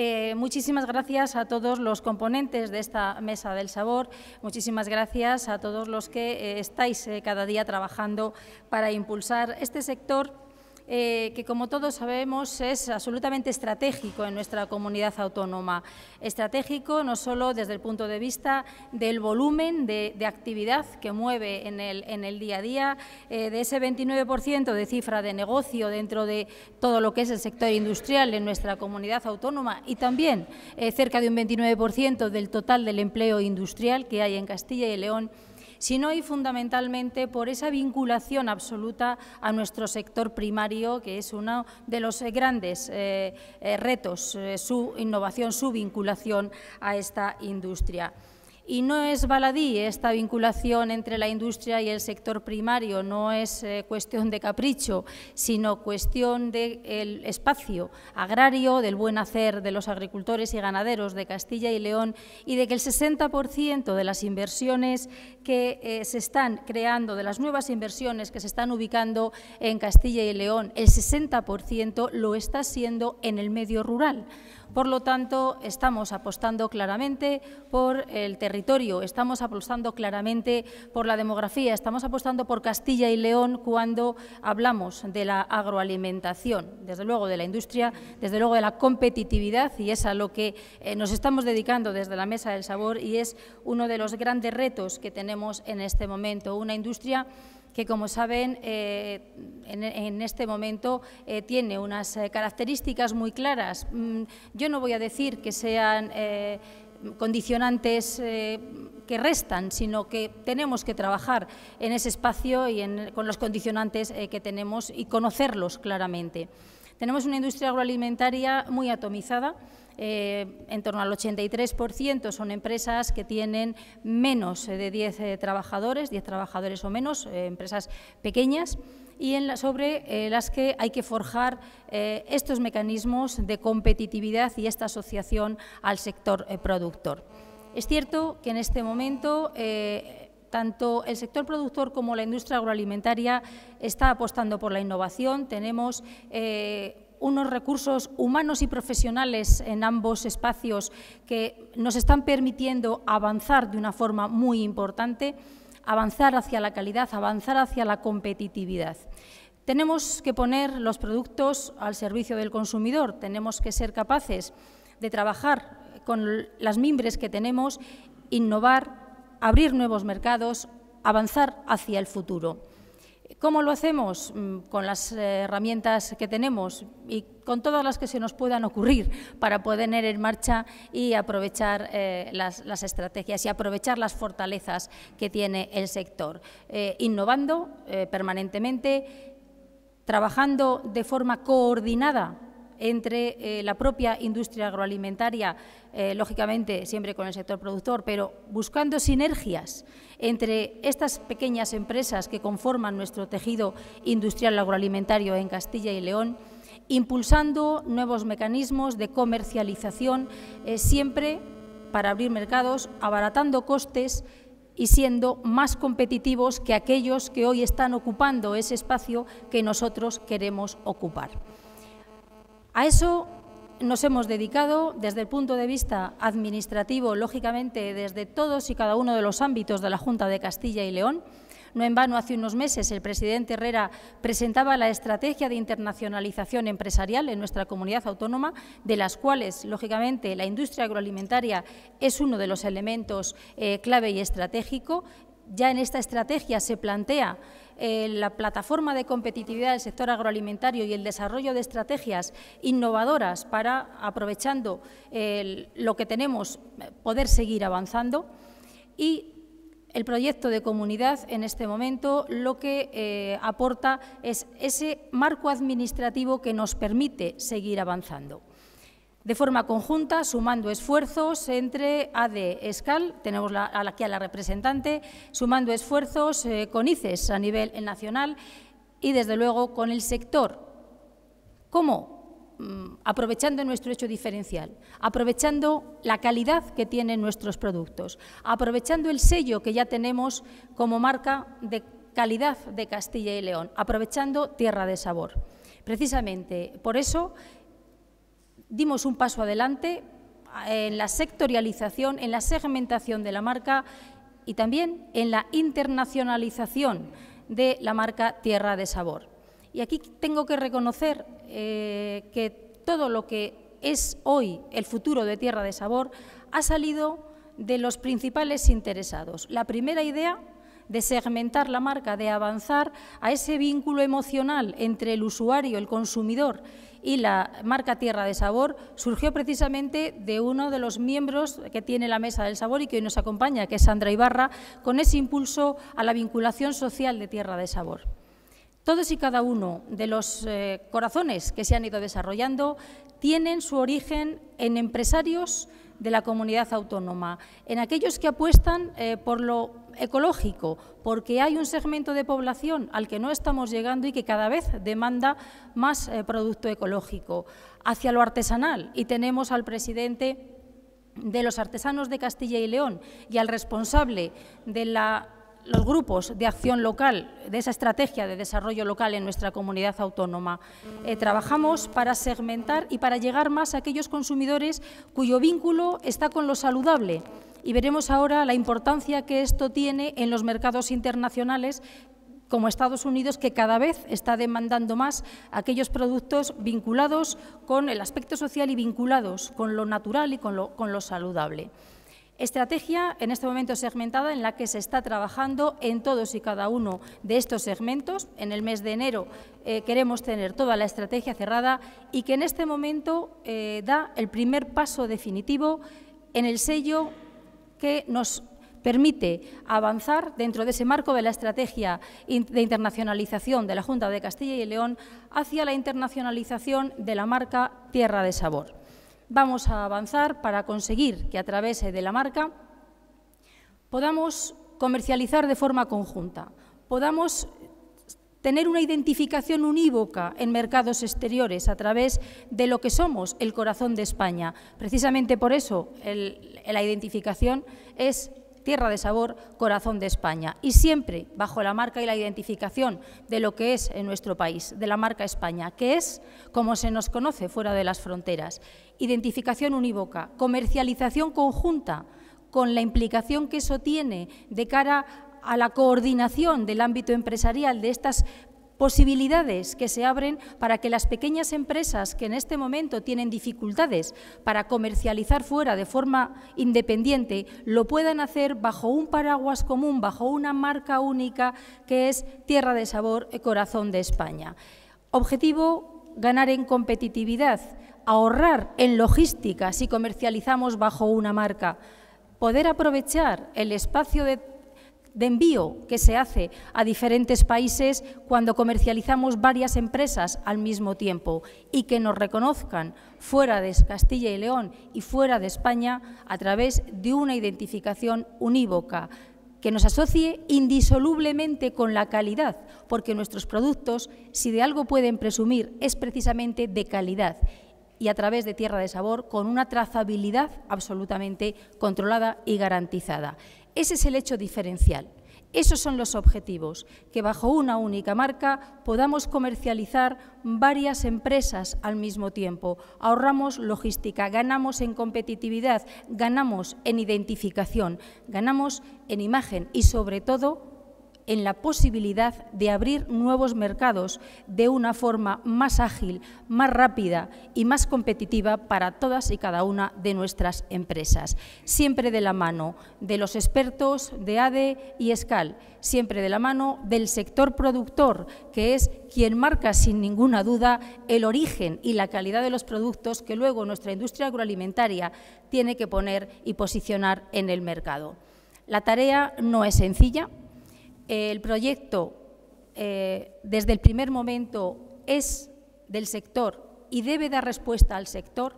Eh, muchísimas gracias a todos los componentes de esta mesa del sabor. Muchísimas gracias a todos los que eh, estáis eh, cada día trabajando para impulsar este sector eh, que como todos sabemos es absolutamente estratégico en nuestra comunidad autónoma. Estratégico no solo desde el punto de vista del volumen de, actividad que mueve en el, día a día, eh, de ese 29% de cifra de negocio dentro de todo lo que es el sector industrial en nuestra comunidad autónoma y también eh, cerca de un 29% del total del empleo industrial que hay en Castilla y León sino y fundamentalmente por esa vinculación absoluta a nuestro sector primario, que es uno de los eh, grandes eh, eh, retos, su innovación, su vinculación a esta industria. Y no es baladí esta vinculación entre la industria y el sector primario, no es eh, cuestión de capricho, sino cuestión del espacio agrario, del buen hacer de los agricultores y ganaderos de Castilla y León y de que el 60% de las inversiones que eh, se están creando, de las nuevas inversiones que se están ubicando en Castilla y León, el 60% lo está siendo en el medio rural por lo tanto, estamos apostando claramente por el territorio, estamos apostando claramente por la demografía, estamos apostando por Castilla y León cuando hablamos de la agroalimentación, desde luego de la industria, desde luego de la competitividad y es a lo que eh, nos estamos dedicando desde la Mesa del Sabor y es uno de los grandes retos que tenemos en este momento, una industria que como saben eh, en, este momento eh, tiene unas eh, características muy claras. Mm, yo no voy a decir que sean condicionantes que restan, sino que tenemos que trabajar en ese espacio y con los condicionantes que tenemos y conocerlos claramente. Tenemos una industria agroalimentaria muy atomizada. Eh, en torno al 83% son empresas que tienen menos eh, de 10 eh, trabajadores, 10 trabajadores o menos, empresas pequeñas, y sobre las que hay que forjar estos mecanismos de competitividad y esta asociación al sector productor. Es cierto que en este momento tanto el sector productor como la industria agroalimentaria está apostando por la innovación. Tenemos eh, unos recursos humanos y profesionales en ambos espacios que nos están permitiendo avanzar de una forma muy importante, avanzar hacia la calidad, avanzar hacia la competitividad. Tenemos que poner los productos al servicio del consumidor, tenemos que ser capaces de trabajar con las mimbres que tenemos, innovar, abrir nuevos mercados, avanzar hacia el futuro. ¿Cómo lo hacemos? Mm, con las eh, herramientas que tenemos y con todas las que se nos puedan ocurrir para poder poner en marcha y aprovechar eh, las, estrategias y aprovechar las fortalezas que tiene el sector, eh, innovando permanentemente, trabajando de forma coordinada entre eh, la propia industria agroalimentaria, eh, lógicamente siempre con el sector productor, pero buscando sinergias entre estas pequeñas empresas que conforman nuestro tejido industrial agroalimentario en Castilla y León, impulsando nuevos mecanismos de comercialización, eh, siempre para abrir mercados, abaratando costes y siendo más competitivos que aquellos que hoy están ocupando ese espacio que nosotros queremos ocupar. A eso nos hemos dedicado desde el punto de vista administrativo, lógicamente desde todos y cada uno de los ámbitos de la Junta de Castilla y León. No en vano, hace unos meses el presidente Herrera presentaba la estrategia de internacionalización empresarial en nuestra comunidad autónoma, de las cuales, lógicamente, la industria agroalimentaria es uno de los elementos eh, clave y estratégico ya en esta estrategia se plantea eh, la plataforma de competitividad del sector agroalimentario y el desarrollo de estrategias innovadoras para, aprovechando lo que tenemos, poder seguir avanzando. Y el proyecto de comunidad en este momento lo que eh, aporta es ese marco administrativo que nos permite seguir avanzando de forma conjunta, sumando esfuerzos entre ADE, ESCAL, tenemos la, aquí a la representante, sumando esfuerzos eh, con ICES a nivel nacional y, desde luego, con el sector. ¿Cómo? Mm, aprovechando nuestro hecho diferencial, aprovechando la calidad que tienen nuestros productos, aprovechando el sello que ya tenemos como marca de calidad de Castilla y León, aprovechando tierra de sabor. Precisamente por eso dimos un paso adelante eh, en la sectorialización, en la segmentación de la marca y también en la internacionalización de la marca Tierra de Sabor. Y aquí tengo que reconocer eh, que todo lo que es hoy el futuro de Tierra de Sabor ha salido de los principales interesados. La primera idea de segmentar la marca, de avanzar a ese vínculo emocional entre el usuario, el consumidor y la marca Tierra de Sabor, surgió precisamente de uno de los miembros que tiene la Mesa del Sabor y que hoy nos acompaña, que es Sandra Ibarra, con ese impulso a la vinculación social de Tierra de Sabor. Todos y cada uno de los eh, corazones que se han ido desarrollando tienen su origen en empresarios de la comunidad autónoma, en aquellos que apuestan eh, por lo ecológico, porque hay un segmento de población al que no estamos llegando y que cada vez demanda más eh, producto ecológico, hacia lo artesanal. Y tenemos al presidente de los artesanos de Castilla y León y al responsable de la los grupos de acción local, de esa estrategia de desarrollo local en nuestra comunidad autónoma. Eh, trabajamos para segmentar y para llegar más a aquellos consumidores cuyo vínculo está con lo saludable. Y veremos ahora la importancia que esto tiene en los mercados internacionales como Estados Unidos, que cada vez está demandando más aquellos productos vinculados con el aspecto social y vinculados con lo natural y con lo saludable. Estrategia en este momento segmentada en la que se está trabajando en todos y cada uno de estos segmentos. En el mes de enero eh, queremos tener toda la estrategia cerrada y que en este momento eh, da el primer paso definitivo en el sello que nos permite avanzar dentro de ese marco de la estrategia de internacionalización de la Junta de Castilla y León hacia la internacionalización de la marca Tierra de Sabor vamos a avanzar para conseguir que a través de la marca podamos comercializar de forma conjunta, podamos tener una identificación unívoca en mercados exteriores a través de lo que somos, el corazón de España. Precisamente por eso la identificación es tierra de sabor, corazón de España, y siempre bajo la marca y la identificación de lo que es en nuestro país, de la marca España, que es como se nos conoce fuera de las fronteras. Identificación unívoca, comercialización conjunta, con la implicación que eso tiene de cara a la coordinación del ámbito empresarial de estas posibilidades que se abren para que las pequeñas empresas que en este momento tienen dificultades para comercializar fuera de forma independiente lo puedan hacer bajo un paraguas común, bajo una marca única que es Tierra de Sabor, Corazón de España. Objetivo, ganar en competitividad, ahorrar en logística si comercializamos bajo una marca, poder aprovechar el espacio de de envío que se hace a diferentes países cuando comercializamos varias empresas al mismo tiempo y que nos reconozcan fuera de Castilla y León y fuera de España a través de una identificación unívoca que nos asocie indisolublemente con la calidad, porque nuestros productos, si de algo pueden presumir, es precisamente de calidad y a través de Tierra de Sabor con una trazabilidad absolutamente controlada y garantizada. Ese es el hecho diferencial. Esos son los objetivos, que bajo una única marca podamos comercializar varias empresas al mismo tiempo. Ahorramos logística, ganamos en competitividad, ganamos en identificación, ganamos en imagen y sobre todo en la posibilidad de abrir nuevos mercados de una forma más ágil, más rápida y más competitiva para todas y cada una de nuestras empresas, siempre de la mano de los expertos de ADE y ESCAL, siempre de la mano del sector productor, que es quien marca sin ninguna duda el origen y la calidad de los productos que luego nuestra industria agroalimentaria tiene que poner y posicionar en el mercado. La tarea no es sencilla, el proyecto eh, desde el primer momento es del sector y debe dar respuesta al sector,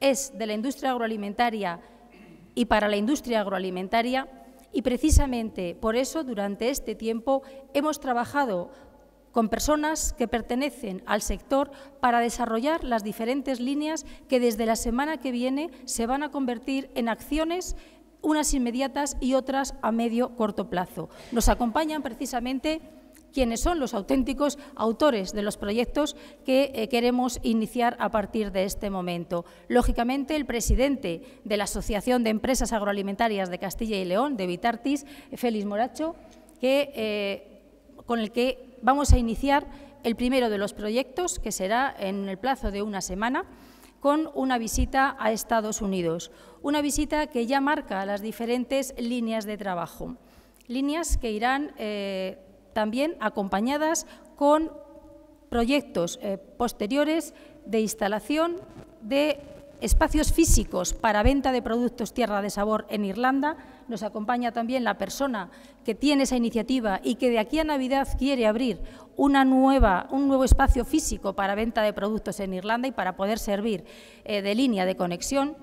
es de la industria agroalimentaria y para la industria agroalimentaria y precisamente por eso durante este tiempo hemos trabajado con personas que pertenecen al sector para desarrollar las diferentes líneas que desde la semana que viene se van a convertir en acciones unas inmediatas y otras a medio corto plazo. Nos acompañan precisamente quienes son los auténticos autores de los proyectos que eh, queremos iniciar a partir de este momento. Lógicamente, el presidente de la Asociación de Empresas Agroalimentarias de Castilla y León, de Vitartis, Félix Moracho, que, eh, con el que vamos a iniciar el primero de los proyectos, que será en el plazo de una semana con una visita a Estados Unidos, una visita que ya marca las diferentes líneas de trabajo, líneas que irán eh, también acompañadas con proyectos eh, posteriores de instalación de espacios físicos para venta de productos tierra de sabor en Irlanda. Nos acompaña también la persona que tiene esa iniciativa y que de aquí a Navidad quiere abrir un nuevo espacio físico para venta de productos en Irlanda y para poder servir eh, de línea de conexión.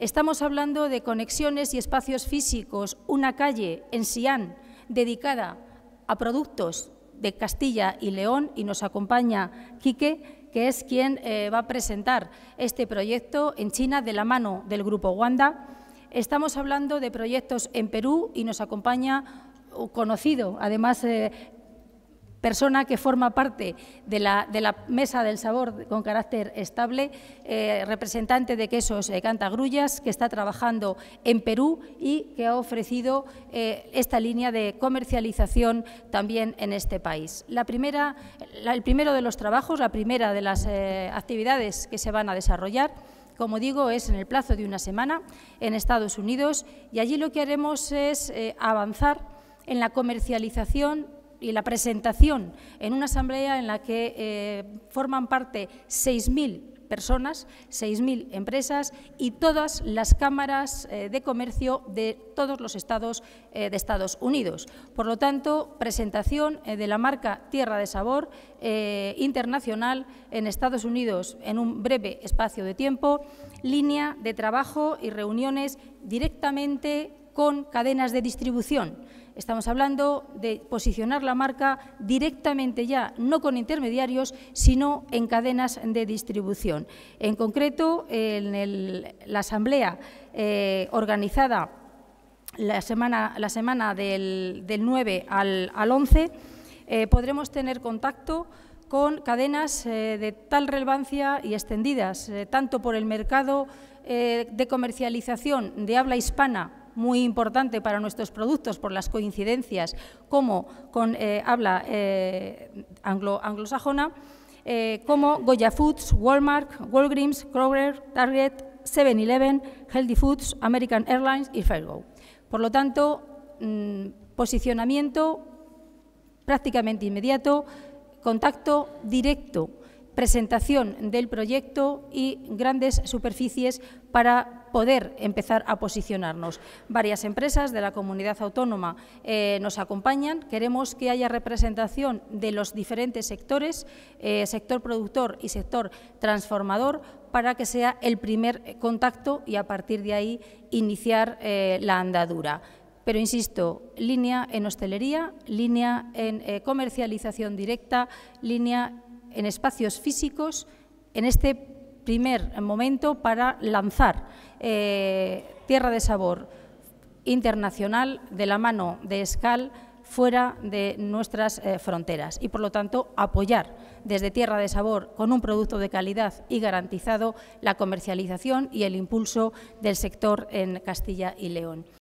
Estamos hablando de conexiones y espacios físicos, una calle en Sian dedicada a productos de Castilla y León y nos acompaña Quique, que es quien eh, va a presentar este proyecto en China de la mano del Grupo Wanda. Estamos hablando de proyectos en Perú y nos acompaña conocido, además eh, persona que forma parte de la, mesa del sabor con carácter estable, eh, representante de quesos de eh, Cantagrullas, que está trabajando en Perú y que ha ofrecido eh, esta línea de comercialización también en este país. La primera, el primero de los trabajos, la primera de las actividades que se van a desarrollar, como digo, es en el plazo de una semana en Estados Unidos y allí lo que haremos es avanzar en la comercialización y la presentación en una asamblea en la que eh, forman parte 6.000 personas, 6.000 empresas y todas las cámaras eh, de comercio de todos los estados eh, de Estados Unidos. Por lo tanto, presentación de la marca Tierra de Sabor internacional en Estados Unidos en un breve espacio de tiempo, línea de trabajo y reuniones directamente con cadenas de distribución Estamos hablando de posicionar la marca directamente ya, no con intermediarios, sino en cadenas de distribución. En concreto, en la asamblea eh, organizada la semana, del, 9 al, 11, eh, podremos tener contacto con cadenas eh, de tal relevancia y extendidas, tanto por el mercado de comercialización de habla hispana muy importante para nuestros productos por las coincidencias como con eh, habla eh, anglosajona, eh, como Goya Foods, Walmart, Walgreens, Kroger, Target, 7-Eleven, Healthy Foods, American Airlines y Fairgo. Por lo tanto, mm, posicionamiento prácticamente inmediato, contacto directo, presentación del proyecto y grandes superficies para poder empezar a posicionarnos. Varias empresas de la comunidad autónoma eh, nos acompañan, queremos que haya representación de los diferentes sectores, eh, sector productor y sector transformador, para que sea el primer contacto y a partir de ahí iniciar eh, la andadura. Pero insisto, línea en hostelería, línea en comercialización directa, línea en espacios físicos, en este primer momento para lanzar eh, Tierra de Sabor internacional de la mano de Escal fuera de nuestras eh, fronteras y por lo tanto apoyar desde Tierra de Sabor con un producto de calidad y garantizado la comercialización y el impulso del sector en Castilla y León.